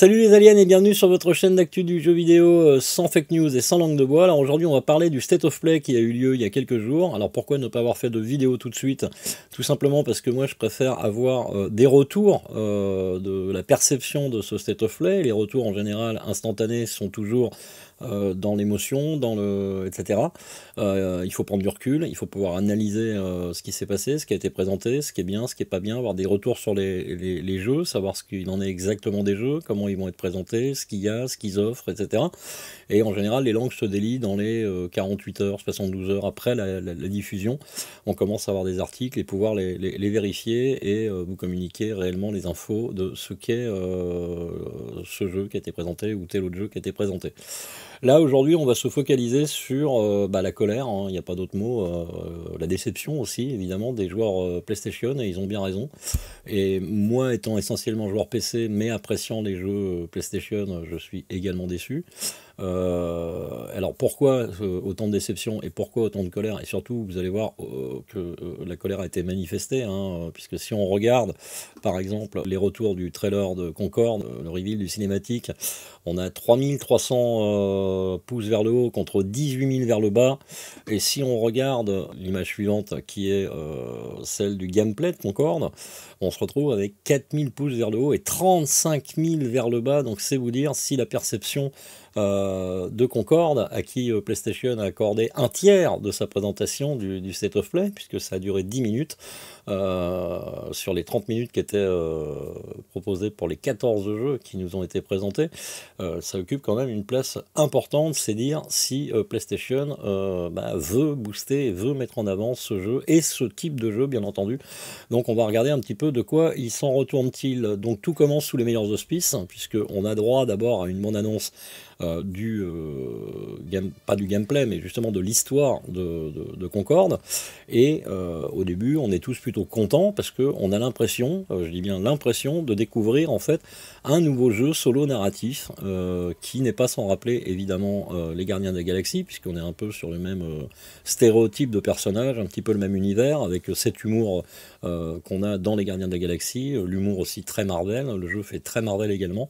Salut les aliens et bienvenue sur votre chaîne d'actu du jeu vidéo euh, sans fake news et sans langue de bois. Alors aujourd'hui on va parler du state of play qui a eu lieu il y a quelques jours. Alors pourquoi ne pas avoir fait de vidéo tout de suite Tout simplement parce que moi je préfère avoir euh, des retours euh, de la perception de ce state of play. Les retours en général instantanés sont toujours euh, dans l'émotion, dans le, etc. Euh, il faut prendre du recul, il faut pouvoir analyser euh, ce qui s'est passé, ce qui a été présenté, ce qui est bien, ce qui est pas bien, avoir des retours sur les, les, jeux, savoir ce qu'il en est exactement des jeux, comment ils vont être présentés, ce qu'il y a, ce qu'ils offrent, etc. Et en général, les langues se délient dans les 48 heures, 72 heures après la, diffusion. On commence à avoir des articles et pouvoir les, les vérifier et vous communiquer réellement les infos de ce qu'est ce jeu qui a été présenté ou tel autre jeu qui a été présenté. Là, aujourd'hui, on va se focaliser sur euh, bah, la colère, hein, il n'y a pas d'autre mot, euh, la déception aussi, évidemment, des joueurs euh, PlayStation, et ils ont bien raison. Et moi, étant essentiellement joueur PC, mais appréciant les jeux PlayStation, je suis également déçu. Euh, alors pourquoi euh, autant de déception et pourquoi autant de colère Et surtout, vous allez voir euh, que la colère a été manifestée, hein, puisque si on regarde par exemple les retours du trailer de Concorde, le reveal du cinématique, on a 3300 pouces vers le haut contre 18 000 vers le bas. Et si on regarde l'image suivante qui est celle du gameplay de Concorde, on se retrouve avec 4000 pouces vers le haut et 35000 vers le bas. Donc c'est vous dire si la perception euh, de Concorde, à qui euh, PlayStation a accordé un tiers de sa présentation du, State of Play, puisque ça a duré 10 minutes, euh, sur les 30 minutes qui étaient proposées pour les 14 jeux qui nous ont été présentés, ça occupe quand même une place importante, c'est dire si PlayStation bah, veut booster, veut mettre en avant ce jeu et ce type de jeu, bien entendu. Donc on va regarder un petit peu de quoi il s'en retourne-t-il. Donc tout commence sous les meilleurs auspices, puisqu'on a droit d'abord à une bonne annonce euh, du euh, pas du gameplay, mais justement de l'histoire de, Concorde. Et euh, au début, on est tous plutôt contents parce qu'on a l'impression, je dis bien l'impression, de découvrir en fait un nouveau jeu solo narratif qui n'est pas sans rappeler évidemment les Gardiens la Galaxie puisqu'on est un peu sur le même stéréotype de personnage, un petit peu le même univers, avec cet humour qu'on a dans les Gardiens de la Galaxie, l'humour aussi très Marvel, le jeu fait très Marvel également.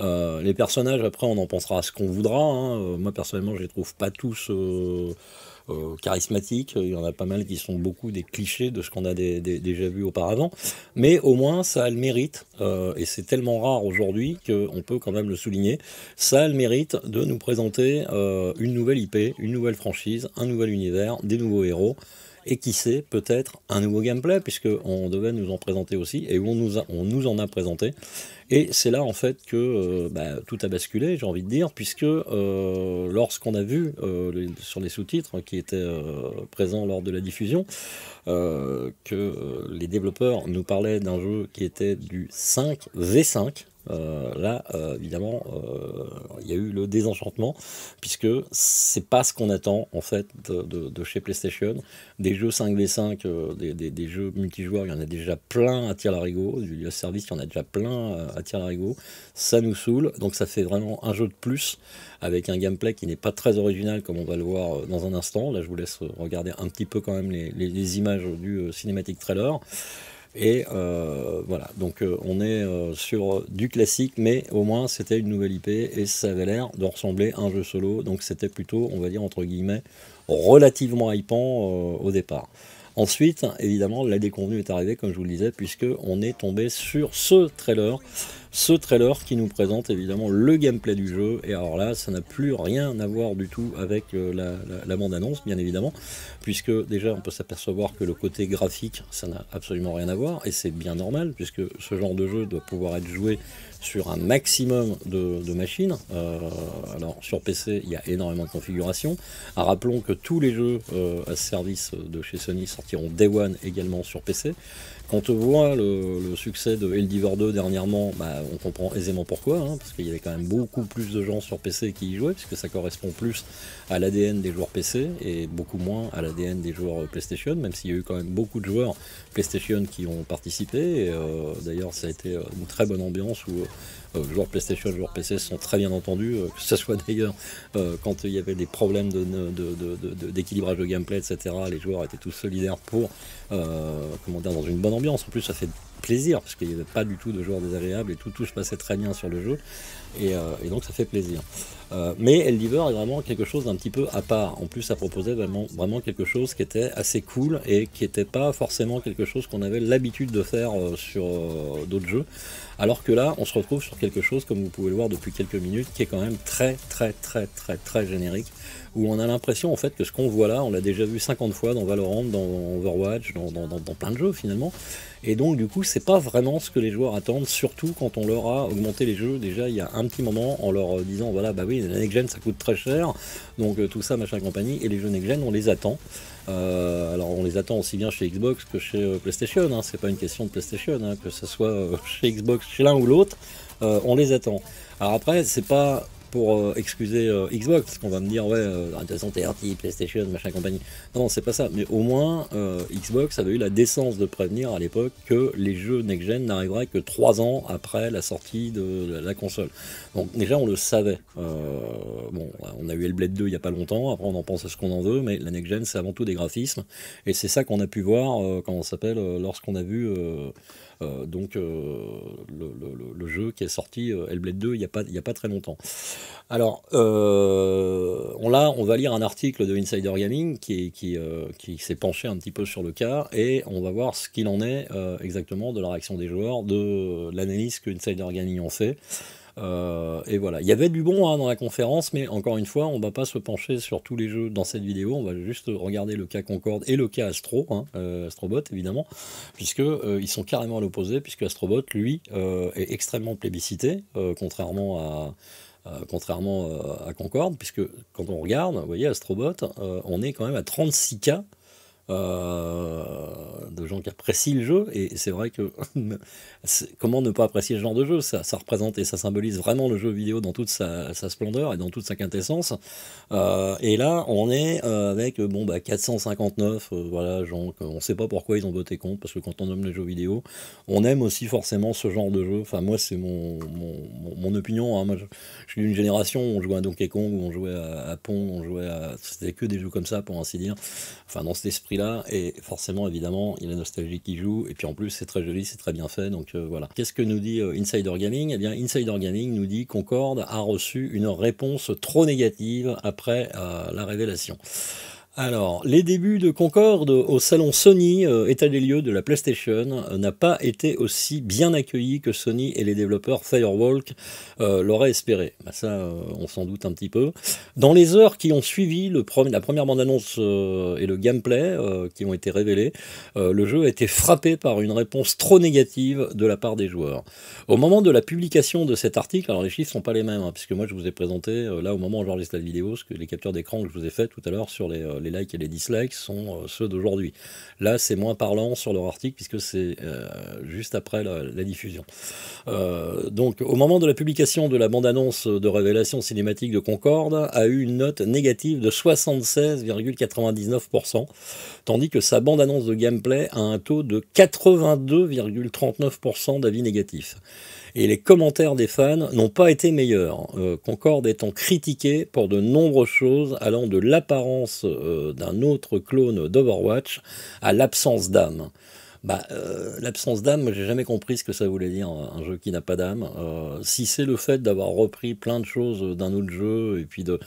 les personnages, après, on en pensera ce qu'on voudra. Hein. Euh, moi, personnellement, je les trouve pas tous euh, euh, charismatiques. Il y en a pas mal qui sont beaucoup des clichés de ce qu'on a déjà vu auparavant. Mais au moins, ça a le mérite, et c'est tellement rare aujourd'hui qu'on peut quand même le souligner, ça a le mérite de nous présenter une nouvelle IP, une nouvelle franchise, un nouvel univers, des nouveaux héros et qui sait, peut-être un nouveau gameplay, puisque on devait nous en présenter aussi, et on nous, on nous en a présenté. Et c'est là en fait que euh, bah, tout a basculé, j'ai envie de dire, puisque euh, lorsqu'on a vu euh, sur les sous-titres qui étaient présents lors de la diffusion, que les développeurs nous parlaient d'un jeu qui était du 5v5, euh, là, euh, évidemment, euh, il y a eu le désenchantement, puisque c'est pas ce qu'on attend en fait de, chez PlayStation. Des jeux 5v5, des, jeux multijoueurs, il y en a déjà plein à tir larigot, du service, il y en a déjà plein à tir larigot. Ça nous saoule, donc ça fait vraiment un jeu de plus avec un gameplay qui n'est pas très original comme on va le voir dans un instant. Là, je vous laisse regarder un petit peu quand même les, images du cinématique trailer. Et euh, voilà, donc euh, on est euh, sur du classique, mais au moins c'était une nouvelle IP et ça avait l'air de ressembler à un jeu solo, donc c'était plutôt, on va dire entre guillemets, relativement hypant au départ. Ensuite, évidemment, la déconvenue est arrivée, comme je vous le disais, puisque on est tombé sur ce trailer ce trailer qui nous présente évidemment le gameplay du jeu. Et alors là, ça n'a plus rien à voir du tout avec euh, la, bande-annonce, bien évidemment, puisque déjà on peut s'apercevoir que le côté graphique, ça n'a absolument rien à voir, et c'est bien normal, puisque ce genre de jeu doit pouvoir être joué sur un maximum de, machines. Euh, alors sur PC, il y a énormément de configurations. Ah, rappelons que tous les jeux euh, à service de chez Sony sortiront Day One également sur PC. Quand on voit le, succès de Eldiver 2 dernièrement, bah, on comprend aisément pourquoi, hein, parce qu'il y avait quand même beaucoup plus de gens sur PC qui y jouaient, puisque ça correspond plus à l'ADN des joueurs PC et beaucoup moins à l'ADN des joueurs PlayStation, même s'il y a eu quand même beaucoup de joueurs PlayStation qui ont participé. Euh, d'ailleurs, ça a été euh, une très bonne ambiance où euh, joueurs PlayStation joueurs PC sont très bien entendus, euh, que ce soit d'ailleurs euh, quand il y avait des problèmes d'équilibrage de, de gameplay, etc., les joueurs étaient tous solidaires pour comment dire, dans une bonne ambiance. En plus, ça fait plaisir, parce qu'il n'y avait pas du tout de joueurs désagréables et tout, tout se passait très bien sur le jeu. Et, euh, donc ça fait plaisir. Euh, mais Eldiver est vraiment quelque chose d'un petit peu à part. En plus, ça proposait vraiment, vraiment quelque chose qui était assez cool et qui n'était pas forcément quelque chose qu'on avait l'habitude de faire euh, sur euh, d'autres jeux. Alors que là, on se retrouve sur quelque chose, comme vous pouvez le voir depuis quelques minutes, qui est quand même très, très, très, très, très générique. Où on a l'impression en fait que ce qu'on voit là, on l'a déjà vu 50 fois dans Valorant, dans Overwatch, dans plein de jeux finalement. Et donc, du coup, c'est pas vraiment ce que les joueurs attendent, surtout quand on leur a augmenté les jeux déjà il y a un petit moment en leur euh, disant voilà, bah oui, les next-gen ça coûte très cher, donc euh, tout ça, machin compagnie, et les jeux next-gen, on les attend. Euh, alors, on les attend aussi bien chez Xbox que chez PlayStation, hein. c'est pas une question de PlayStation, hein, que ce soit chez Xbox, chez l'un ou l'autre, on les attend. Alors après, c'est pas pour euh, excuser euh, Xbox, parce qu'on va me dire, ouais, de toute façon, PlayStation, machin, compagnie. Non, c'est pas ça. Mais au moins, euh, Xbox avait eu la décence de prévenir à l'époque que les jeux next-gen n'arriveraient que 3 ans après la sortie de la console. Donc, déjà, on le savait. bon, on a eu Hellblade 2 il n'y a pas longtemps, après, on en pense à ce qu'on en veut, mais la next-gen, c'est avant tout des graphismes. Et c'est ça qu'on a pu voir, quand on s'appelle, lorsqu'on a vu. Euh, donc euh, le, jeu qui est sorti, euh, Hellblade 2, il n'y a, pas, a pas très longtemps. Alors, on, là, on va lire un article de Insider Gaming qui, qui, qui s'est penché un petit peu sur le cas et on va voir ce qu'il en est exactement de la réaction des joueurs, de l'analyse que Insider Gaming en fait. Euh, et voilà, il y avait du bon hein, dans la conférence, mais encore une fois, on ne va pas se pencher sur tous les jeux dans cette vidéo. On va juste regarder le cas Concorde et le cas Astro, hein, euh, Astrobot évidemment, puisque euh, ils sont carrément à l'opposé, puisque Astrobot lui est extrêmement plébiscité, contrairement à contrairement à Concorde, puisque quand on regarde, vous voyez, Astrobot, on est quand même à 36K euh, de gens qui apprécient le jeu. Et c'est vrai que comment ne pas apprécier ce genre de jeu ça, ça, représente et ça symbolise vraiment le jeu vidéo dans toute sa, splendeur et dans toute sa quintessence. Euh, et là, on est euh, avec bon bah 459, voilà, gens on ne sait pas pourquoi ils ont voté contre, parce que quand on aime les jeux vidéo, on aime aussi forcément ce genre de jeu. Enfin, moi, c'est mon, mon, mon, opinion. Hein. Moi, je, suis d'une génération où on jouait à Donkey Kong, où on jouait à, à Pong, on jouait à. C'était que des jeux comme ça, pour ainsi dire. Enfin, dans cet esprit et forcément, évidemment, il y a la nostalgie qui joue, et puis en plus, c'est très joli, c'est très bien fait, donc euh, voilà. Qu'est-ce que nous dit euh, Insider Gaming et eh bien, Insider Gaming nous dit Concorde a reçu une réponse trop négative après euh, la révélation. Alors, les débuts de Concorde au salon Sony, euh, état des lieux de la PlayStation, euh, n'a pas été aussi bien accueilli que Sony et les développeurs Firewalk euh, l'auraient espéré. Bah, ça, on s'en doute un petit peu. Dans les heures qui ont suivi le la première bande-annonce et le gameplay qui ont été révélés, le jeu a été frappé par une réponse trop négative de la part des joueurs. Au moment de la publication de cet article, alors les chiffres sont pas les mêmes, hein, puisque moi je vous ai présenté, là au moment où j'enregistre la vidéo, ce que les captures d'écran que je vous ai fait tout à l'heure sur les les likes et les dislikes sont euh, ceux d'aujourd'hui. Là, c'est moins parlant sur leur article puisque c'est euh, juste après la, la diffusion. Euh, donc, au moment de la publication de la bande-annonce de révélation cinématique de Concorde, a eu une note négative de 76,99%, tandis que sa bande-annonce de gameplay a un taux de 82,39% d'avis négatifs et les commentaires des fans n'ont pas été meilleurs. Euh, Concorde étant critiqué pour de nombreuses choses allant de l'apparence euh, d'un autre clone d'Overwatch à l'absence d'âme. Bah, euh, l'absence d'âme, j'ai jamais compris ce que ça voulait dire un jeu qui n'a pas d'âme. si c'est le fait d'avoir repris plein de choses d'un autre jeu et puis de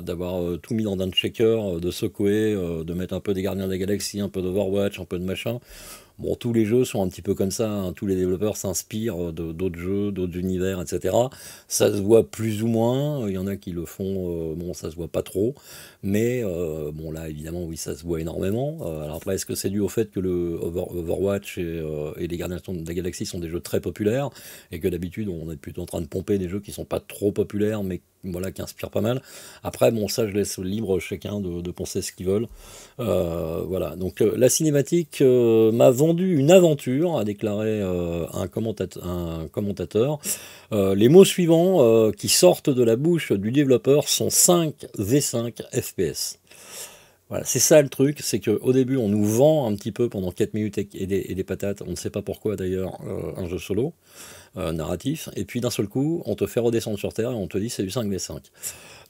d'avoir tout mis dans un checker, de secouer, de mettre un peu des Gardiens de la Galaxie, un peu d'Overwatch, un peu de machin, Bon, tous les jeux sont un petit peu comme ça, hein. tous les développeurs s'inspirent d'autres jeux, d'autres univers, etc. Ça se voit plus ou moins, il y en a qui le font, euh, bon, ça se voit pas trop, mais euh, bon, là, évidemment, oui, ça se voit énormément. Euh, alors après, est-ce que c'est dû au fait que le Overwatch et, les Gardiens de la Galaxie sont des jeux très populaires, et que d'habitude, on est plutôt en train de pomper des jeux qui sont pas trop populaires, mais voilà, qui inspire pas mal. Après, bon, ça, je laisse libre chacun de, penser ce qu'il veut. Euh, voilà. Donc, euh, la cinématique euh, m'a vendu une aventure, a déclaré un, un, commentateur. les mots suivants qui sortent de la bouche du développeur sont 5 V5 FPS. Voilà, c'est ça le truc, c'est qu'au début, on nous vend un petit peu pendant 4 minutes et des, patates, on ne sait pas pourquoi d'ailleurs, euh, un jeu solo, euh, narratif, et puis d'un seul coup, on te fait redescendre sur Terre et on te dit c'est du 5v5.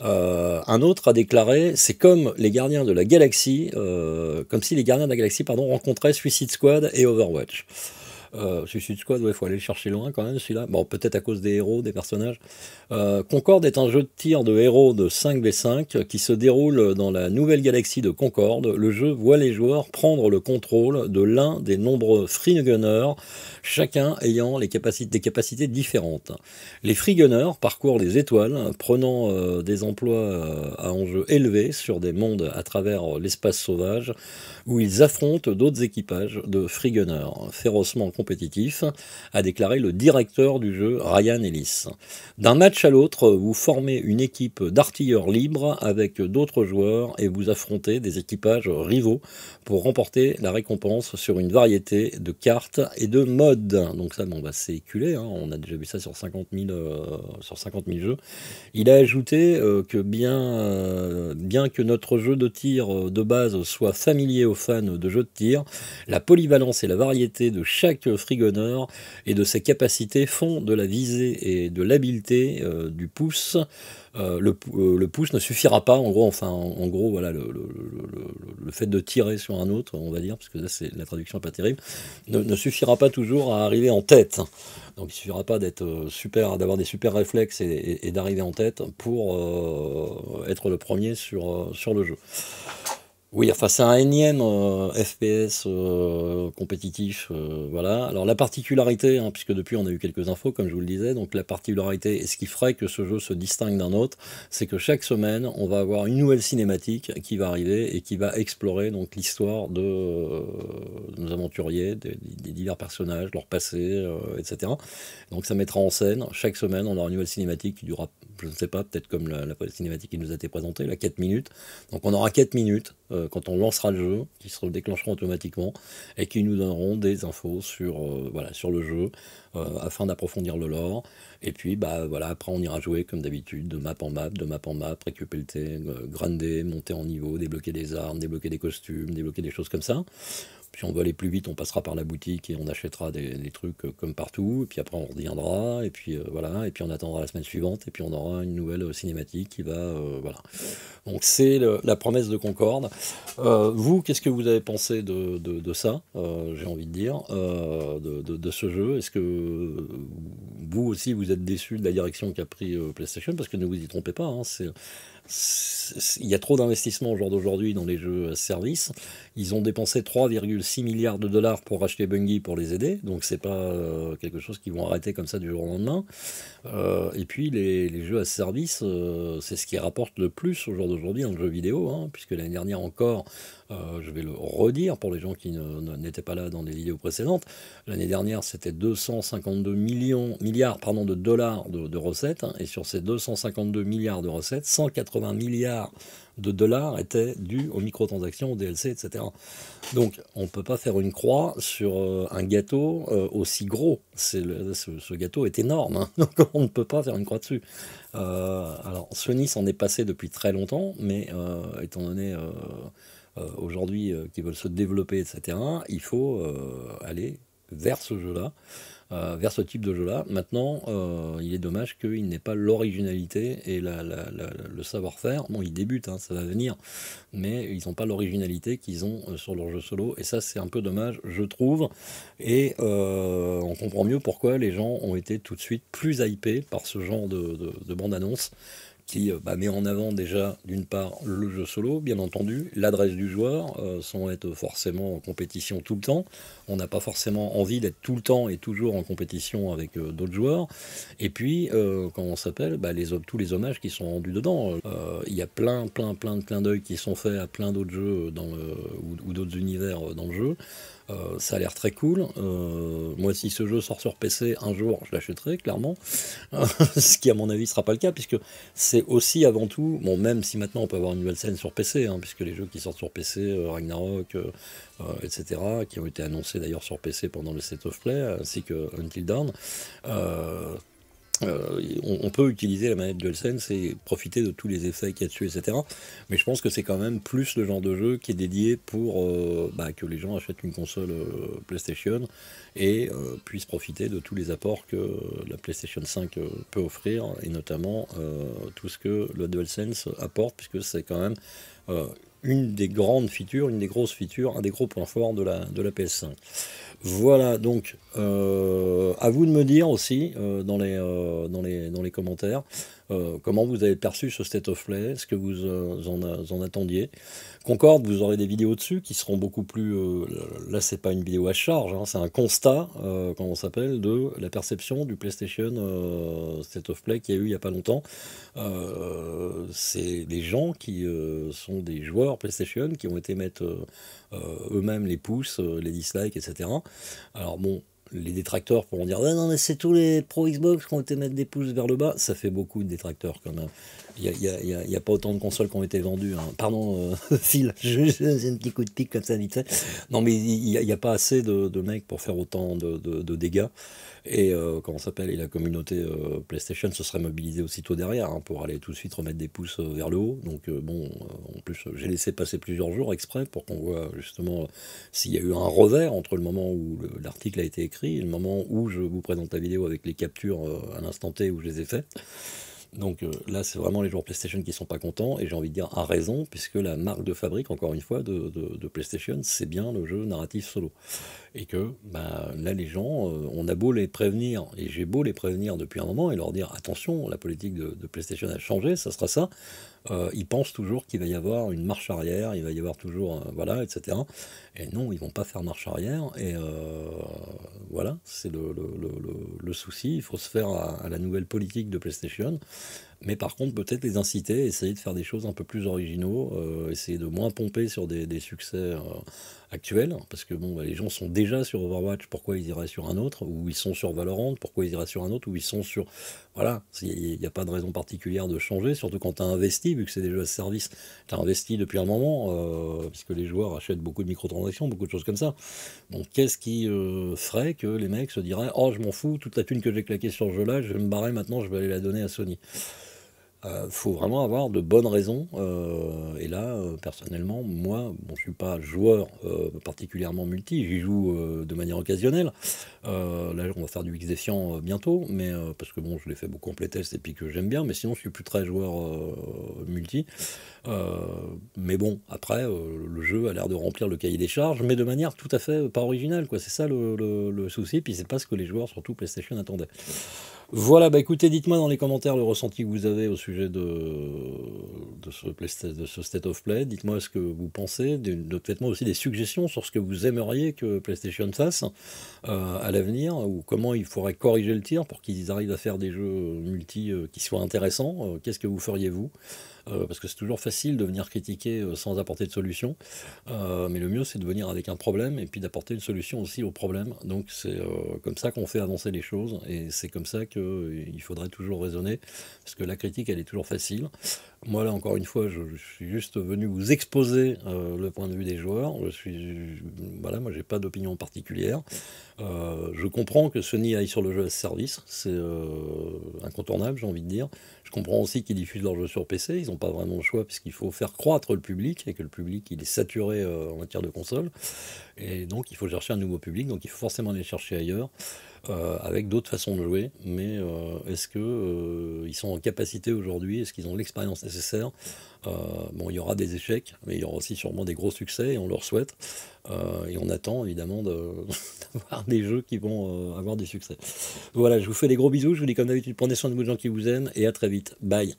Euh, un autre a déclaré, c'est comme les gardiens de la galaxie, comme si les gardiens de la galaxie pardon, rencontraient Suicide Squad et Overwatch. Euh, Suicide Squad, il faut aller le chercher loin quand même, celui-là. Bon, peut-être à cause des héros, des personnages. Euh, Concorde est un jeu de tir de héros de 5v5 euh, qui se déroule dans la nouvelle galaxie de Concorde. Le jeu voit les joueurs prendre le contrôle de l'un des nombreux free chacun ayant les capacités, des capacités différentes. Les free parcourent les étoiles, prenant euh, des emplois à enjeux élevés sur des mondes à travers l'espace sauvage, où ils affrontent d'autres équipages de free gunners, férocement a déclaré le directeur du jeu Ryan Ellis. D'un match à l'autre, vous formez une équipe d'artilleurs libres avec d'autres joueurs et vous affrontez des équipages rivaux pour remporter la récompense sur une variété de cartes et de modes. Donc ça, bon, bah, c'est hein. on a déjà vu ça sur 50 000, euh, sur jeux. Il a ajouté euh, que bien, euh, bien que notre jeu de tir de base soit familier aux fans de jeux de tir, la polyvalence et la variété de chaque le et de ses capacités font de la visée et de l'habileté euh, du pouce. Euh, euh, le, pouce ne suffira pas, en gros, enfin, en, gros, voilà, le, fait de tirer sur un autre, on va dire, parce que là, c'est, la traduction pas terrible, ne, suffira pas toujours à arriver en tête. Donc, il suffira pas d'être super, d'avoir des super réflexes et d'arriver en tête pour être le premier sur, sur le jeu. Oui, enfin c'est un énième euh, FPS euh, compétitif, euh, voilà. Alors la particularité, hein, puisque depuis on a eu quelques infos, comme je vous le disais, donc la particularité et ce qui ferait que ce jeu se distingue d'un autre, c'est que chaque semaine on va avoir une nouvelle cinématique qui va arriver et qui va explorer donc l'histoire de, nos aventuriers, des, des, divers personnages, leur passé, etc. Donc ça mettra en scène chaque semaine on aura une nouvelle cinématique qui durera je ne sais pas, peut-être comme la, la, cinématique qui nous a été présentée, la 4 minutes. Donc on aura 4 minutes euh, quand on lancera le jeu, qui se déclencheront automatiquement et qui nous donneront des infos sur, euh, voilà, sur le jeu euh, afin d'approfondir le lore. Et puis bah, voilà, après on ira jouer comme d'habitude, de map en map, de map en map, récupérer le grinder, monter en niveau, débloquer des armes, débloquer des costumes, débloquer des choses comme ça si on veut aller plus vite, on passera par la boutique et on achètera des, trucs euh, comme partout. Et puis après, on reviendra. Et puis euh, voilà. Et puis on attendra la semaine suivante. Et puis on aura une nouvelle euh, cinématique qui va. voilà. Donc c'est la promesse de Concorde. vous, qu'est-ce que vous avez pensé de, ça J'ai envie de dire de, ce jeu. Est-ce que vous aussi vous êtes déçu de la direction qu'a pris PlayStation Parce que ne vous y trompez pas. Hein, c'est il y a trop d'investissements au jour d'aujourd'hui dans les jeux service. Ils ont dépensé 3,6 milliards de dollars pour racheter Bungie pour les aider, donc c'est pas euh, quelque chose qu'ils vont arrêter comme ça du jour au lendemain. Euh, et puis les, jeux à service, euh, c'est ce qui rapporte le plus au jour d'aujourd'hui dans le jeu vidéo, hein, puisque l'année dernière encore, je vais le redire pour les gens qui n'étaient pas là dans les vidéos précédentes, l'année dernière c'était 252 millions, milliards pardon, de dollars de, recettes, hein, et sur ces 252 milliards de recettes, 180 milliards de dollars étaient dus aux microtransactions, aux DLC, etc. Donc on ne peut pas faire une croix sur euh, un gâteau euh, aussi gros. ce, gâteau est énorme, hein. donc on ne peut pas faire une croix dessus. Euh, alors Sony s'en est passé depuis très longtemps, mais étant donné... aujourd'hui qu'ils veulent se développer, etc., il faut aller vers ce jeu-là. Euh, vers ce type de jeu-là. Maintenant, euh, il est dommage qu'il n'ait pas l'originalité et le savoir-faire. Bon, ils débutent, hein, ça va venir, mais ils n'ont pas l'originalité qu'ils ont euh, sur leur jeu solo, et ça c'est un peu dommage, je trouve. Et on comprend mieux pourquoi les gens ont été tout de suite plus hypés par ce genre de bande-annonce qui euh, bah, met en avant déjà, d'une part, le jeu solo, bien entendu, l'adresse du joueur, euh, sans être forcément en compétition tout le temps. On n'a pas forcément envie d'être tout le temps et toujours en compétition avec euh, d'autres joueurs. Et puis, euh, comment on s'appelle bah, les, Tous les hommages qui sont rendus dedans. Il y a plein, plein, plein de clins d'œil qui sont faits à plein d'autres jeux dans le, ou, d'autres univers dans le jeu. ça a l'air très cool. moi, si ce jeu sort sur PC un jour, je l'achèterai, clairement. ce qui, à mon avis, ne sera pas le cas, puisque c'est aussi avant tout, bon, même si maintenant on peut avoir une nouvelle scène sur PC, hein, puisque les jeux qui sortent sur PC, euh, Ragnarok, euh, euh, etc., qui ont été annoncés d'ailleurs sur PC pendant le set of Play, ainsi que Until Dawn, euh, on, peut utiliser la manette DualSense et profiter de tous les effets qu'il y a dessus, etc. Mais je pense que c'est quand même plus le genre de jeu qui est dédié pour euh, bah, que les gens achètent une console euh, PlayStation et puissent profiter de tous les apports que la PlayStation 5 peut offrir, et notamment tout ce que le DualSense apporte, puisque c'est quand même une des grandes features, une des grosses features, un des gros points forts de la, de la PS5. Voilà, donc euh, à vous de me dire aussi euh, dans, les, euh, dans, les, dans les commentaires euh, comment vous avez perçu ce state of play, ce que vous, euh, en, attendiez. Concorde, vous aurez des vidéos dessus qui seront beaucoup plus. Là, euh, là, c'est pas une vidéo à charge, hein, c'est un constat, comment on s'appelle, de la perception du PlayStation state of play qu'il y a eu il n'y a pas longtemps. c'est des gens qui sont des joueurs PlayStation qui ont été mettre eux-mêmes les pouces, les dislikes, etc. Alors bon, les détracteurs pourront dire non mais c'est tous les pro Xbox qui ont été mettre des pouces vers le bas, ça fait beaucoup de détracteurs quand même. Il n'y a, pas autant de consoles qui ont été vendues. Hein. Pardon, euh, Phil, j'ai un petit coup de pique comme ça, vite fait. Non, mais il n'y a, pas assez de, mecs pour faire autant de, dégâts. Et euh, comment s'appelle la communauté euh, PlayStation se serait mobilisée aussitôt derrière hein, pour aller tout de suite remettre des pouces vers le haut. Donc, bon, en plus, j'ai laissé passer plusieurs jours exprès pour qu'on voit justement s'il y a eu un revers entre le moment où l'article a été écrit et le moment où je vous présente la vidéo avec les captures à l'instant T où je les ai faites. Donc euh, là, c'est vraiment les joueurs PlayStation qui ne sont pas contents, et j'ai envie de dire à raison, puisque la marque de fabrique, encore une fois, de, PlayStation, c'est bien le jeu narratif solo. Et que bah, là, les gens, euh, on a beau les prévenir, et j'ai beau les prévenir depuis un moment, et leur dire attention, la politique de PlayStation a changé, ça sera ça. Euh, ils pensent toujours qu'il va y avoir une marche arrière, il va y avoir toujours, euh, voilà, etc. Et non, ils vont pas faire marche arrière. Et euh, voilà, c'est le, souci. Il faut se faire à la nouvelle politique de PlayStation. Mais par contre, peut-être les inciter, essayer de faire des choses un peu plus originaux, euh, essayer de moins pomper sur des, succès euh, actuels, parce que bon, bah, les gens sont déjà sur Overwatch, pourquoi ils iraient sur un autre Ou ils sont sur Valorant, pourquoi ils iraient sur un autre Ou ils sont sur... Voilà, il n'y a, pas de raison particulière de changer, surtout quand tu as investi, vu que c'est déjà jeux service. Tu as investi depuis un moment, euh, puisque les joueurs achètent beaucoup de microtransactions, beaucoup de choses comme ça. Donc qu'est-ce qui ferait que les mecs se diraient « Oh, je m'en fous, toute la thune que j'ai claquée sur ce jeu-là, je vais me barrer maintenant, je vais aller la donner à Sony ». Il euh, faut vraiment avoir de bonnes raisons. Euh, et là, euh, personnellement, moi, je ne suis pas joueur particulièrement multi, j'y joue de manière occasionnelle. là, on va faire du x bientôt, mais, parce que bon, je l'ai fait beaucoup en playtest et puis que j'aime bien, mais sinon, je suis plus très joueur multi. mais bon, après, le jeu a l'air de remplir le cahier des charges, mais de manière tout à fait pas originale. C'est ça le, le, le souci, puis c'est pas ce que les joueurs, surtout PlayStation, attendaient. Voilà, bah écoutez, dites-moi dans les commentaires le ressenti que vous avez au sujet de, de, ce, de ce State of Play. Dites-moi ce que vous pensez. Faites-moi aussi des suggestions sur ce que vous aimeriez que PlayStation fasse euh, à l'avenir ou comment il faudrait corriger le tir pour qu'ils arrivent à faire des jeux multi euh, qui soient intéressants. Euh, qu'est-ce que vous feriez vous euh, parce que c'est toujours facile de venir critiquer euh, sans apporter de solution, euh, mais le mieux c'est de venir avec un problème et puis d'apporter une solution aussi au problème. Donc c'est comme ça qu'on fait avancer les choses et c'est comme ça qu'il faudrait toujours raisonner, parce que la critique elle est toujours facile. Moi, là, encore une fois, je, suis juste venu vous exposer euh, le point de vue des joueurs. Je suis, voilà, moi, j'ai pas d'opinion particulière. Euh, je comprends que Sony aille sur le jeu à service, c'est euh, incontournable, j'ai envie de dire. Je comprends aussi qu'ils diffusent leur jeux sur PC. Ils n'ont pas vraiment le choix puisqu'il faut faire croître le public et que le public il est saturé en matière de console. Et donc, il faut chercher un nouveau public. Donc, il faut forcément aller chercher ailleurs. Euh, avec d'autres façons de jouer. Mais euh, est-ce qu'ils euh, sont en capacité aujourd'hui Est-ce qu'ils ont l'expérience nécessaire Bon, il y aura des échecs, mais il y aura aussi sûrement des gros succès, et on leur souhaite. et on attend évidemment d'avoir des jeux qui vont avoir des succès. Voilà, je vous fais des gros bisous. Je vous dis comme d'habitude, prenez soin de vous, gens qui vous aiment, et à très vite. Bye